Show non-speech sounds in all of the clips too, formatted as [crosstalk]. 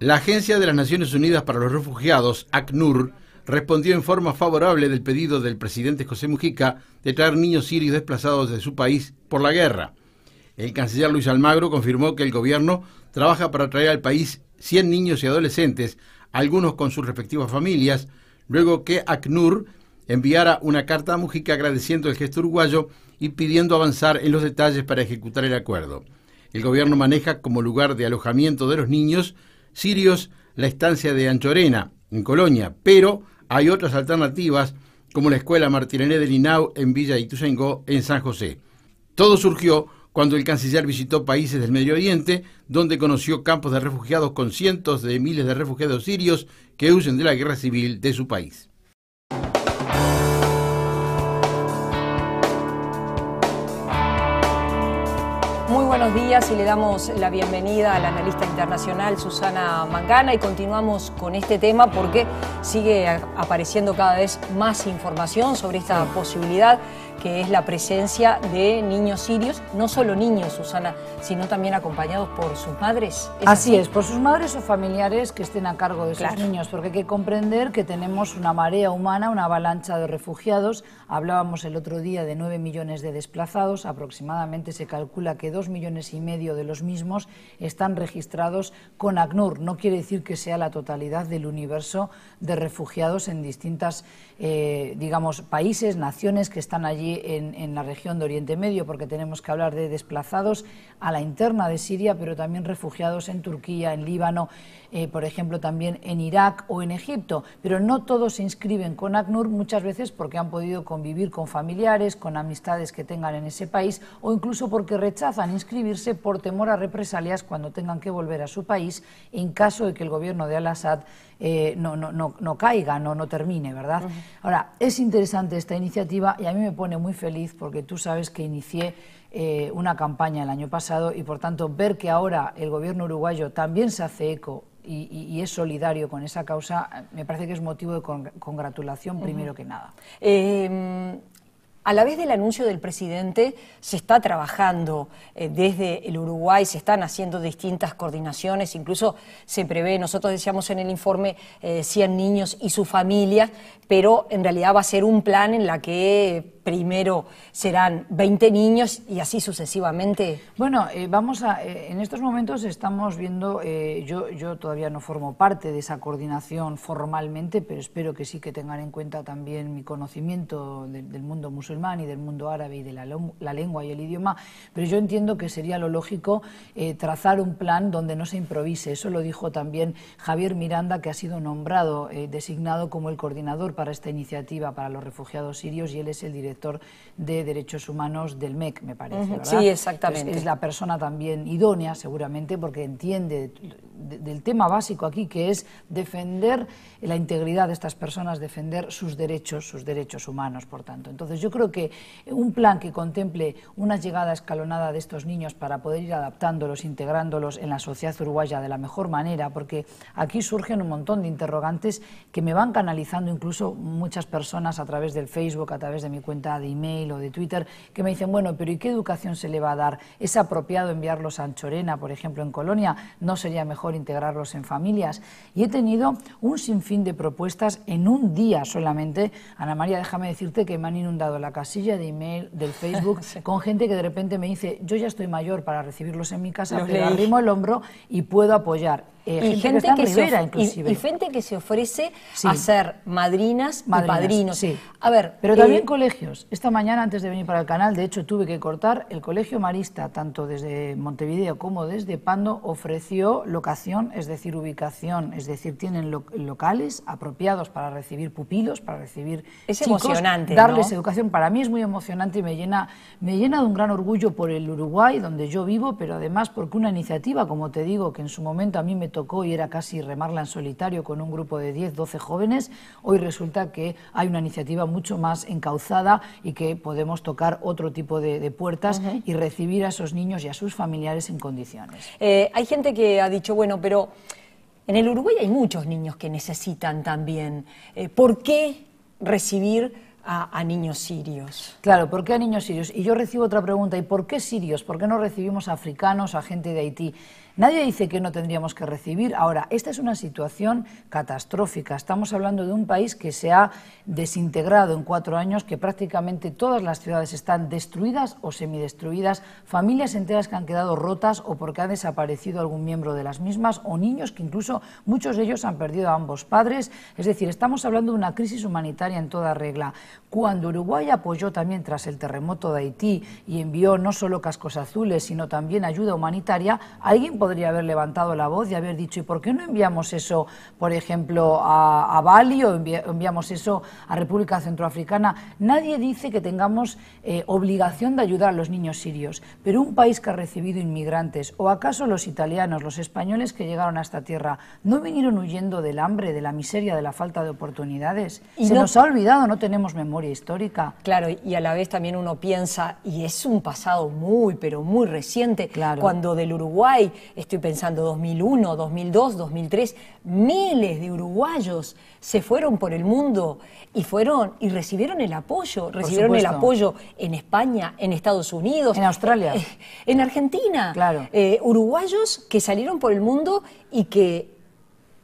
La Agencia de las Naciones Unidas para los Refugiados, ACNUR, respondió en forma favorable del pedido del presidente José Mujica de traer niños sirios desplazados de su país por la guerra. El canciller Luis Almagro confirmó que el gobierno trabaja para traer al país 100 niños y adolescentes, algunos con sus respectivas familias, luego que ACNUR enviara una carta a Mujica agradeciendo el gesto uruguayo y pidiendo avanzar en los detalles para ejecutar el acuerdo. El gobierno maneja como lugar de alojamiento de los niños sirios la estancia de Anchorena, en Colonia, pero hay otras alternativas como la Escuela Martínez de Linau en Villa Ituzaingó, en San José. Todo surgió cuando el canciller visitó países del Medio Oriente, donde conoció campos de refugiados con cientos de miles de refugiados sirios que huyen de la guerra civil de su país. buenos días y le damos la bienvenida al analista internacional Susana Mangana y continuamos con este tema porque sigue apareciendo cada vez más información sobre esta posibilidad que es la presencia de niños sirios, no solo niños, Susana, sino también acompañados por sus madres. así, es, por sus madres o familiares que estén a cargo de esos niños, porque hay que comprender que tenemos una marea humana, una avalancha de refugiados. Hablábamos el otro día de 9 millones de desplazados, aproximadamente se calcula que 2 millones y medio de los mismos están registrados con ACNUR. No quiere decir que sea la totalidad del universo de refugiados en distintas, eh, digamos, países, naciones que están allí en, la región de Oriente Medio, porque tenemos que hablar de desplazados a la interna de Siria, pero también refugiados en Turquía, en Líbano, eh, por ejemplo, también en Irak o en Egipto. Pero no todos se inscriben con ACNUR muchas veces porque han podido convivir con familiares, con amistades que tengan en ese país o incluso porque rechazan inscribirse por temor a represalias cuando tengan que volver a su país en caso de que el gobierno de Al-Assad eh, no, no, no, no, caiga, no, termine, ¿verdad? Ahora, es interesante esta iniciativa y a mí me pone muy feliz porque tú sabes que inicié eh, una campaña el año pasado y por tanto ver que ahora el gobierno uruguayo también se hace eco y, es solidario con esa causa, me parece que es motivo de congratulación primero que nada. Em, a la vez del anuncio del presidente, se está trabajando eh, desde el Uruguay, se están haciendo distintas coordinaciones, incluso se prevé, nosotros decíamos en el informe, 100 eh, niños y su familia, pero en realidad va a ser un plan en la que primero serán 20 niños y así sucesivamente? Bueno, eh, vamos a, eh, en estos momentos estamos viendo, eh, yo, yo todavía no formo parte de esa coordinación formalmente, pero espero que sí que tengan en cuenta también mi conocimiento del mundo musulmán y del mundo árabe y de la, la, lengua y el idioma, pero yo entiendo que sería lo lógico trazar un plan donde no se improvise. Eso lo dijo también Javier Miranda, que ha sido nombrado, designado como el coordinador para esta iniciativa para los refugiados sirios y él es el director de Derechos Humanos del MEC, me parece. ¿verdad? Sí, exactamente. es la persona también idónea, seguramente, porque entiende del tema básico aquí, que es defender la integridad de estas personas, defender sus derechos, sus derechos humanos, por tanto. Entonces, yo creo que un plan que contemple una llegada escalonada de estos niños para poder ir adaptándolos, integrándolos en la sociedad uruguaya de la mejor manera, porque aquí surgen un montón de interrogantes que me van canalizando incluso muchas personas a través del Facebook, a través de mi cuenta de email o de Twitter que me dicen, bueno, pero ¿y qué educación se le va a dar? ¿Es apropiado enviarlos a Anchorena, por ejemplo, en Colonia? ¿No sería mejor integrarlos en familias? Y he tenido un sinfín de propuestas en un día solamente. Ana María, déjame decirte que me han inundado la casilla de email del Facebook [laughs] con gente que de repente me dice, yo ya estoy mayor para recibirlos en mi casa, le arrimo el hombro y puedo apoyar eh, y gente, que, se Y, gente que se ofrece a ser madrinas, madrinos, y padrinos. A ver, Pero también eh, colegios. Esta mañana, antes de venir para el canal, de hecho tuve que cortar, el colegio marista, tanto desde Montevideo como desde Pando, ofreció locación, es decir, ubicación, es decir, tienen locales apropiados para recibir pupilos, para recibir es chicos, emocionante, darles educación. Para mí es muy emocionante y me llena, me llena de un gran orgullo por el Uruguay, donde yo vivo, pero además porque una iniciativa, como te digo, que en su momento a mí me y era casi remarla en solitario con un grupo de 10, 12 jóvenes, hoy resulta que hay una iniciativa mucho más encauzada y que podemos tocar otro tipo de, puertas y recibir a esos niños y a sus familiares en condiciones. Eh, hay gente que ha dicho, bueno, pero en el Uruguay hay muchos niños que necesitan también. Eh, ¿Por qué recibir... A, a, niños sirios. Claro, ¿por qué a niños sirios? Y yo recibo otra pregunta, ¿y por qué sirios? ¿Por qué no recibimos a africanos, a gente de Haití? Nadie dice que no tendríamos que recibir. Ahora, esta es una situación catastrófica. Estamos hablando de un país que se ha desintegrado en cuatro años, que prácticamente todas las ciudades están destruidas o semidestruidas, familias enteras que han quedado rotas o porque ha desaparecido algún miembro de las mismas, o niños que incluso muchos de ellos han perdido a ambos padres. Es decir, estamos hablando de una crisis humanitaria en toda regla. Cuando Uruguay apoyó también tras el terremoto de Haití y envió no solo cascos azules, sino también ayuda humanitaria, alguien podría podría haber levantado la voz y haber dicho, ¿y por qué no enviamos eso, por ejemplo, a, a Bali o enviamos eso a República Centroafricana? Nadie dice que tengamos eh, obligación de ayudar a los niños sirios, pero un país que ha recibido inmigrantes, o acaso los italianos, los españoles que llegaron a esta tierra, no vinieron huyendo del hambre, de la miseria, de la falta de oportunidades. Y Se nos ha olvidado, no tenemos memoria histórica. Claro, y a la vez también uno piensa, y es un pasado muy, pero muy reciente, claro. cuando del Uruguay estoy pensando 2001, 2002, 2003, miles de uruguayos se fueron por el mundo y fueron y recibieron el apoyo, recibieron el apoyo en España, en Estados Unidos, en Australia, eh, eh, en Argentina, claro. Eh, uruguayos que salieron por el mundo y que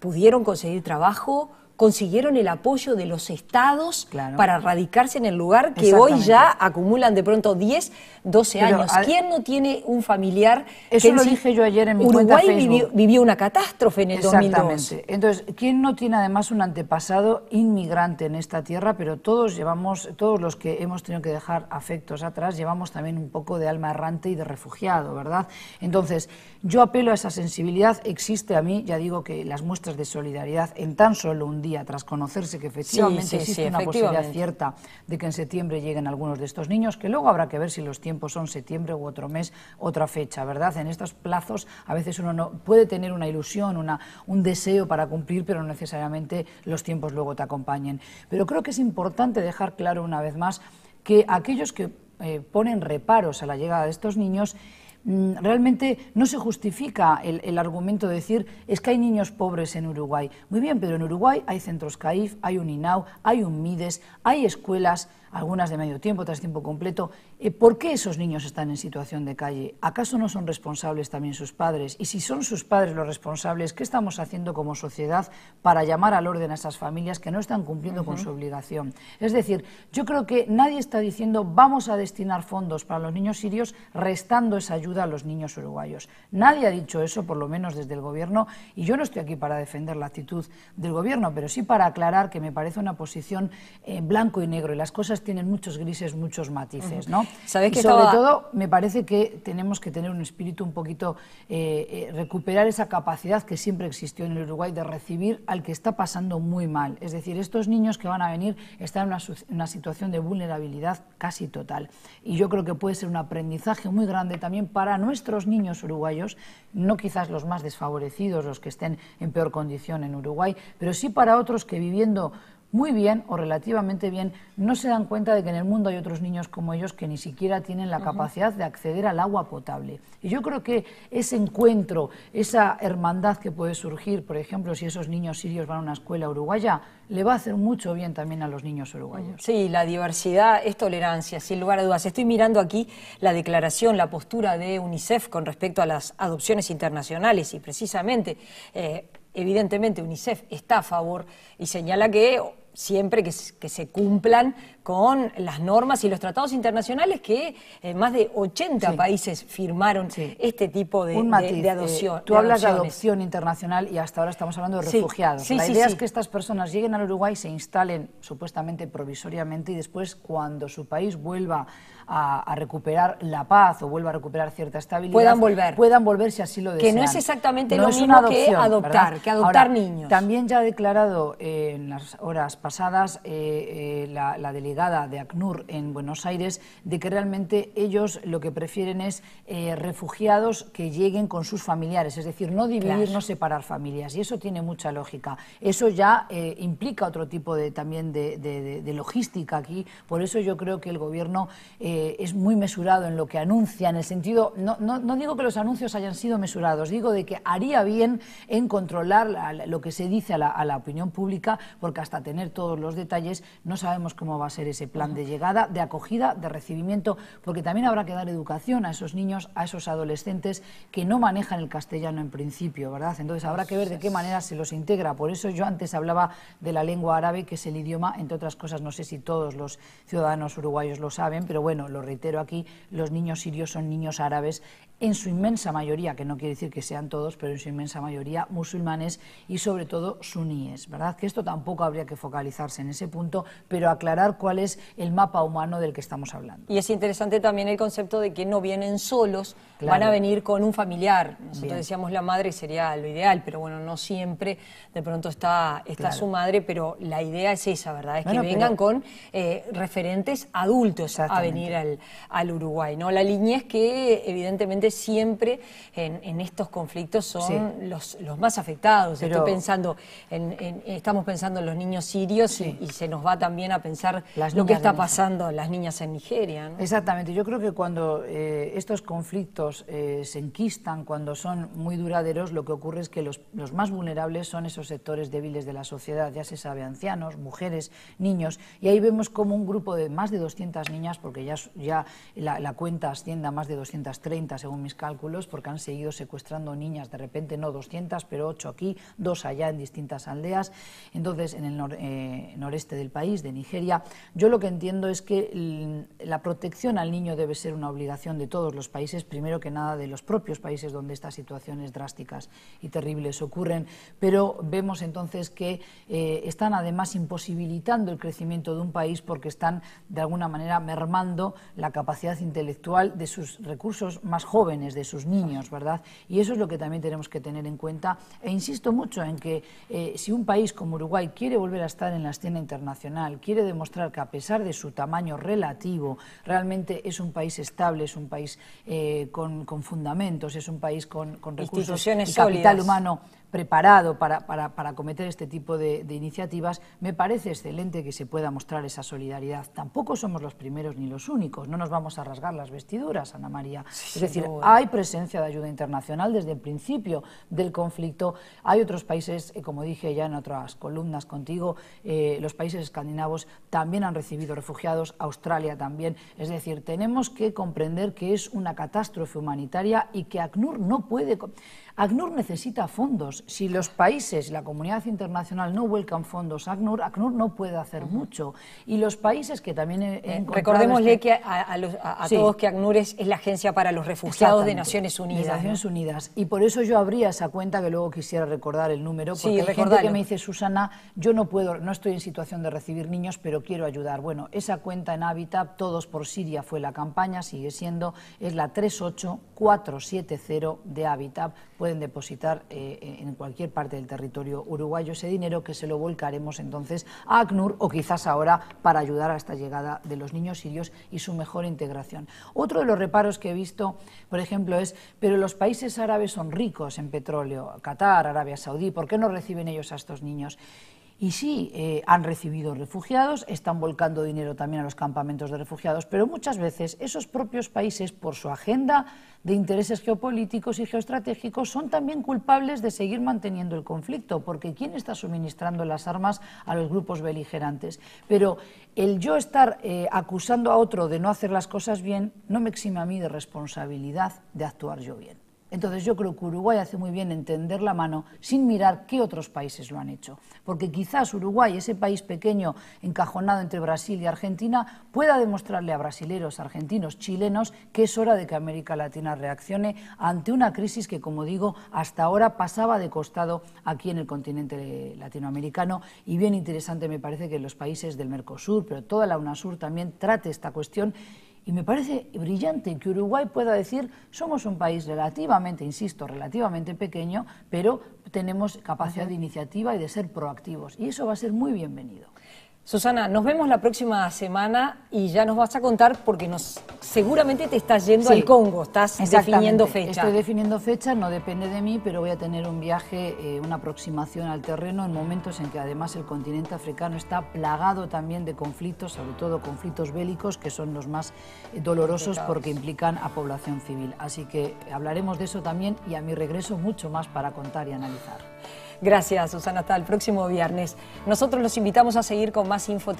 pudieron conseguir trabajo, consiguieron el apoyo de los estados para radicarse en el lugar que hoy ya acumulan de pronto 10, 12 años. ¿Quién no tiene un familiar? Eso lo dije yo ayer en mi Uruguay Vivió, una catástrofe en el Exactamente. Entonces, ¿quién no tiene además un antepasado inmigrante en esta tierra? Pero todos llevamos, todos los que hemos tenido que dejar afectos atrás, llevamos también un poco de alma errante y de refugiado, ¿verdad? Entonces, yo apelo a esa sensibilidad. Existe a mí, ya digo que las muestras de solidaridad en tan solo un día tras conocerse que efectivamente existe una posibilidad cierta de que en septiembre lleguen algunos de estos niños, que luego habrá que ver si los tiempos son septiembre u otro mes, otra fecha, ¿verdad? En estos plazos a veces uno puede tener una ilusión, una, un deseo para cumplir, pero no necesariamente los tiempos luego te acompañen. Pero creo que es importante dejar claro una vez más que aquellos que eh, ponen reparos a la llegada de estos niños Mm, realmente no se justifica el, argumento de decir es que hay niños pobres en Uruguay. Muy bien, pero en Uruguay hay centros CAIF, hay un INAU, hay un MIDES, hay escuelas algunas de medio tiempo, otras tiempo completo. Eh, ¿Por qué esos niños están en situación de calle? ¿Acaso no son responsables también sus padres? Y si son sus padres los responsables, ¿qué estamos haciendo como sociedad para llamar al orden a esas familias que no están cumpliendo con su obligación? Es decir, yo creo que nadie está diciendo vamos a destinar fondos para los niños sirios restando esa ayuda a los niños uruguayos. Nadie ha dicho eso, por lo menos desde el Gobierno, y yo no estoy aquí para defender la actitud del Gobierno, pero sí para aclarar que me parece una posición eh, blanco y negro y las cosas tienen muchos grises, muchos matices, ¿no? y sobre todo, me parece que tenemos que tener un espíritu un poquito, eh, eh, recuperar esa capacidad que siempre existió en el Uruguay de recibir al que está pasando muy mal. Es decir, estos niños que van a venir están en una, una situación de vulnerabilidad casi total. Y yo creo que puede ser un aprendizaje muy grande también para nuestros niños uruguayos, no quizás los más desfavorecidos, los que estén en peor condición en Uruguay, pero sí para otros que viviendo muy bien o relativamente bien, no se dan cuenta de que en el mundo hay otros niños como ellos que ni siquiera tienen la capacidad de acceder al agua potable. Y yo creo que ese encuentro, esa hermandad que puede surgir, por ejemplo, si esos niños sirios van a una escuela uruguaya, le va a hacer mucho bien también a los niños uruguayos. Sí, la diversidad es tolerancia, sin lugar a dudas. Estoy mirando aquí la declaración, la postura de UNICEF con respecto a las adopciones internacionales y precisamente... Eh, evidentemente UNICEF está a favor y señala que siempre que, se cumplan con las normas y los tratados internacionales que eh, más de 80 países firmaron este tipo de, eh, adopción. tú hablas de adopción internacional y hasta ahora estamos hablando de refugiados. La idea es que estas personas lleguen al Uruguay, se instalen supuestamente provisoriamente y después cuando su país vuelva a, recuperar la paz o vuelva a recuperar cierta estabilidad. Puedan volver. Puedan volver si así lo desean. Que no es exactamente lo mismo que adoptar, que adoptar niños. También ya ha declarado eh, en las horas pasadas la, la delegación de ACNUR en Buenos Aires de que realmente ellos lo que prefieren es eh, refugiados que lleguen con sus familiares, es decir, no dividir, no separar familias. Y eso tiene mucha lógica. Eso ya eh, implica otro tipo de, también de, logística aquí. Por eso yo creo que el Gobierno eh, es muy mesurado en lo que anuncia, en el sentido, no, no, digo que los anuncios hayan sido mesurados, digo de que haría bien en controlar lo que se dice a la opinión pública, porque hasta tener todos los detalles no sabemos cómo va a ser ese plan de llegada, de acogida, de recibimiento, porque también habrá que dar educación a esos niños, a esos adolescentes que no manejan el castellano en principio, ¿verdad? Entonces habrá que ver de qué manera se los integra. Por eso yo antes hablaba de la lengua árabe, que es el idioma, entre otras cosas, no sé si todos los ciudadanos uruguayos lo saben, pero bueno, lo reitero aquí, los niños sirios son niños árabes en su inmensa mayoría, que no quiere decir que sean todos, pero en su inmensa mayoría musulmanes y sobre todo suníes, ¿verdad? Que esto tampoco habría que focalizarse en ese punto, pero aclarar cuál es el mapa humano del que estamos hablando. Y es interesante también el concepto de que no vienen solos, van a venir con un familiar. Nosotros decíamos la madre sería lo ideal, pero bueno, no siempre de pronto está, está su madre, pero la idea es esa, ¿verdad? Es que vengan con eh, referentes adultos a venir al, al Uruguay, ¿no? La es que evidentemente siempre en, estos conflictos son los, más afectados. pensando, estamos pensando en los niños sirios y, se nos va también a pensar lo que está pasando a las niñas en Nigeria. Exactamente, yo creo que cuando eh, estos conflictos eh, se enquistan, cuando son muy duraderos, lo que ocurre es que los, más vulnerables son esos sectores débiles de la sociedad, ya se sabe, ancianos, mujeres, niños, y ahí vemos como un grupo de más de 200 niñas, porque ya, ya la, la cuenta asciende a más de 230 según mis cálculos, porque han seguido secuestrando niñas, de repente no 200, pero 8 aquí, 2 allá en distintas aldeas, entonces en el eh, noreste del país, de Nigeria. Yo lo que entiendo es que la protección al niño debe ser una obligación de todos los países, primero que nada de los propios países donde estas situaciones drásticas y terribles ocurren, pero vemos entonces que eh, están además imposibilitando el crecimiento de un país porque están de alguna manera mermando la capacidad intelectual de sus recursos más jóvenes de sus niños, ¿verdad? Y eso es lo que también tenemos que tener en cuenta. E insisto mucho en que eh, si un país como Uruguay quiere volver a estar en la escena internacional, quiere demostrar que a pesar de su tamaño relativo, realmente es un país estable, es un país eh, con, fundamentos, es un país con, recursos y capital humano preparado para, para, cometer este tipo de, iniciativas, me parece excelente que se pueda mostrar esa solidaridad. Tampoco somos los primeros ni los únicos, no nos vamos a rasgar las vestiduras, Ana María. es decir, hay presencia de ayuda internacional desde el principio del conflicto. Hay otros países, eh, como dije ya en otras columnas contigo, eh, los países escandinavos también han recibido refugiados, Australia también. Es decir, tenemos que comprender que es una catástrofe humanitaria y que ACNUR no puede... ACNUR necesita fondos. Si los países, la comunidad internacional no vuelcan fondos a ACNUR, ACNUR no puede hacer mucho. Y los países que también... Eh, Recordémosle que a, los, todos que ACNUR es, la agencia para los refugiados de Naciones Unidas. Naciones Unidas. Y por eso yo abría esa cuenta que luego quisiera recordar el número, porque sí, gente que me dice, Susana, yo no puedo, no estoy en situación de recibir niños, pero quiero ayudar. Bueno, esa cuenta en Habitat, Todos por Siria fue la campaña, sigue siendo, es la 38470 de Habitat pueden depositar eh, en cualquier parte del territorio uruguayo ese dinero que se lo volcaremos entonces a ACNUR o quizás ahora para ayudar a esta llegada de los niños sirios y su mejor integración. Otro de los reparos que he visto, por ejemplo, es, pero los países árabes son ricos en petróleo, Qatar, Arabia Saudí, ¿por qué no reciben ellos a estos niños? y sí eh, han recibido refugiados, están volcando dinero también a los campamentos de refugiados, pero muchas veces esos propios países, por su agenda de intereses geopolíticos y geoestratégicos, son también culpables de seguir manteniendo el conflicto, porque ¿quién está suministrando las armas a los grupos beligerantes? Pero el yo estar eh, acusando a otro de no hacer las cosas bien no me exime a mí de responsabilidad de actuar yo bien. Entonces yo creo que Uruguay hace muy bien entender la mano sin mirar qué otros países lo han hecho, porque quizás Uruguay, ese país pequeño encajonado entre Brasil y Argentina, pueda demostrarle a brasileros, argentinos, chilenos que es hora de que América Latina reaccione ante una crisis que, como digo, hasta ahora pasaba de costado aquí en el continente latinoamericano y bien interesante me parece que los países del Mercosur, pero toda la UNASUR también trate esta cuestión y me parece brillante que Uruguay pueda decir, somos un país relativamente, insisto, relativamente pequeño, pero tenemos capacidad de iniciativa y de ser proactivos. Y eso va a ser muy bienvenido. Susana, nos vemos la próxima semana y ya nos vas a contar porque nos seguramente te estás yendo al Congo, estás definiendo fecha. Estoy definiendo fecha, no depende de mí, pero voy a tener un viaje, eh, una aproximación al terreno en momentos en que además el continente africano está plagado también de conflictos, sobre todo conflictos bélicos, que son los más eh, dolorosos porque implican a población civil. Así que hablaremos de eso también y a mi regreso mucho más para contar y analizar. Gracias, Susana. Hasta el próximo viernes. Nosotros los invitamos a seguir con más Info